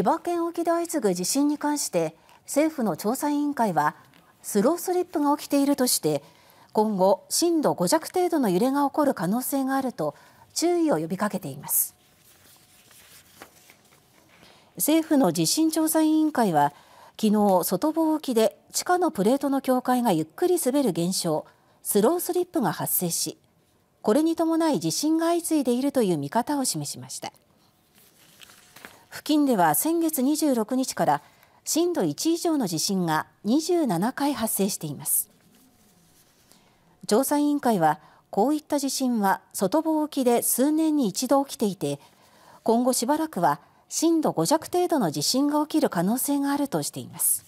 千葉県沖で相次ぐ地震に関して政府の調査委員会はスロースリップが起きているとして今後、震度5弱程度の揺れが起こる可能性があると注意を呼びかけています。政府の地震調査委員会は昨日、外房沖で地下のプレートの境界がゆっくり滑る現象スロースリップが発生しこれに伴い地震が相次いでいるという見方を示しました。付近では先月26日から震度1以上の地震が27回発生しています調査委員会はこういった地震は外房沖で数年に一度起きていて今後しばらくは震度5弱程度の地震が起きる可能性があるとしています。